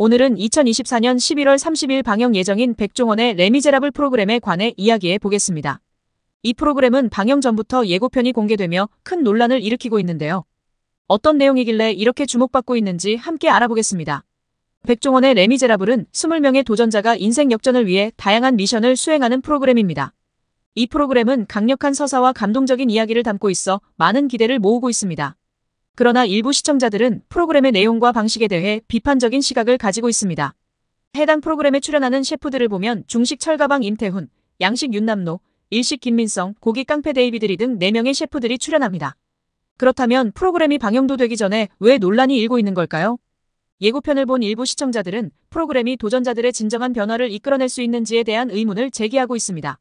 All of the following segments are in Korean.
오늘은 2024년 11월 30일 방영 예정인 백종원의 레미제라블 프로그램에 관해 이야기해 보겠습니다. 이 프로그램은 방영 전부터 예고편이 공개되며 큰 논란을 일으키고 있는데요. 어떤 내용이길래 이렇게 주목받고 있는지 함께 알아보겠습니다. 백종원의 레미제라블은 20명의 도전자가 인생 역전을 위해 다양한 미션을 수행하는 프로그램입니다. 이 프로그램은 강력한 서사와 감동적인 이야기를 담고 있어 많은 기대를 모으고 있습니다. 그러나 일부 시청자들은 프로그램의 내용과 방식에 대해 비판적인 시각을 가지고 있습니다. 해당 프로그램에 출연하는 셰프들을 보면 중식 철가방 임태훈, 양식 윤남노, 일식 김민성, 고기 깡패 데이비드리 등 4명의 셰프들이 출연합니다. 그렇다면 프로그램이 방영도 되기 전에 왜 논란이 일고 있는 걸까요? 예고편을 본 일부 시청자들은 프로그램이 도전자들의 진정한 변화를 이끌어낼 수 있는지에 대한 의문을 제기하고 있습니다.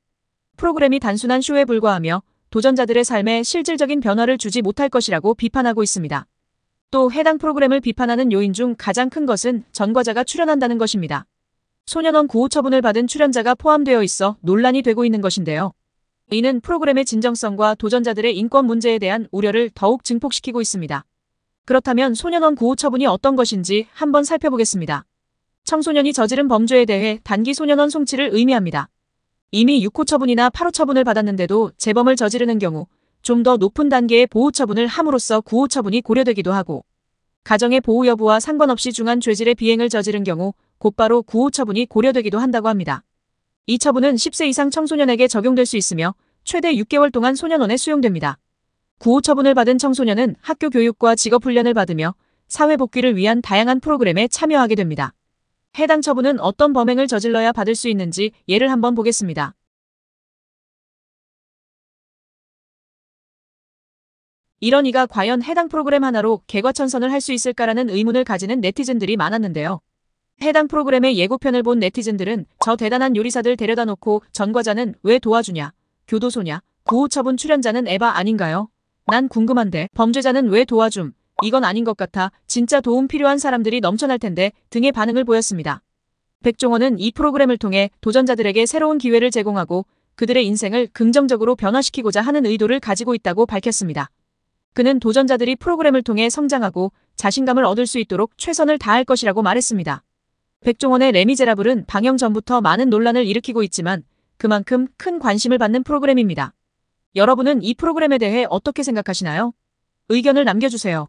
프로그램이 단순한 쇼에 불과하며 도전자들의 삶에 실질적인 변화를 주지 못할 것이라고 비판하고 있습니다. 또 해당 프로그램을 비판하는 요인 중 가장 큰 것은 전과자가 출연한다는 것입니다. 소년원 구호 처분을 받은 출연자가 포함되어 있어 논란이 되고 있는 것인데요. 이는 프로그램의 진정성과 도전자들의 인권 문제에 대한 우려를 더욱 증폭시키고 있습니다. 그렇다면 소년원 구호 처분이 어떤 것인지 한번 살펴보겠습니다. 청소년이 저지른 범죄에 대해 단기 소년원 송치를 의미합니다. 이미 6호 처분이나 8호 처분을 받았는데도 재범을 저지르는 경우 좀 더 높은 단계의 보호 처분을 함으로써 9호 처분이 고려되기도 하고 가정의 보호 여부와 상관없이 중한 죄질의 비행을 저지른 경우 곧바로 9호 처분이 고려되기도 한다고 합니다. 이 처분은 10세 이상 청소년에게 적용될 수 있으며 최대 6개월 동안 소년원에 수용됩니다. 9호 처분을 받은 청소년은 학교 교육과 직업 훈련을 받으며 사회 복귀를 위한 다양한 프로그램에 참여하게 됩니다. 해당 처분은 어떤 범행을 저질러야 받을 수 있는지 예를 한번 보겠습니다. 이런 이가 과연 해당 프로그램 하나로 개과천선을 할 수 있을까라는 의문을 가지는 네티즌들이 많았는데요. 해당 프로그램의 예고편을 본 네티즌들은 저 대단한 요리사들 데려다 놓고 전과자는 왜 도와주냐, 교도소냐, 구호처분 출연자는 에바 아닌가요? 난 궁금한데 범죄자는 왜 도와줌, 이건 아닌 것 같아 진짜 도움 필요한 사람들이 넘쳐날 텐데 등의 반응을 보였습니다. 백종원은 이 프로그램을 통해 도전자들에게 새로운 기회를 제공하고 그들의 인생을 긍정적으로 변화시키고자 하는 의도를 가지고 있다고 밝혔습니다. 그는 도전자들이 프로그램을 통해 성장하고 자신감을 얻을 수 있도록 최선을 다할 것이라고 말했습니다. 백종원의 레미제라블은 방영 전부터 많은 논란을 일으키고 있지만 그만큼 큰 관심을 받는 프로그램입니다. 여러분은 이 프로그램에 대해 어떻게 생각하시나요? 의견을 남겨주세요.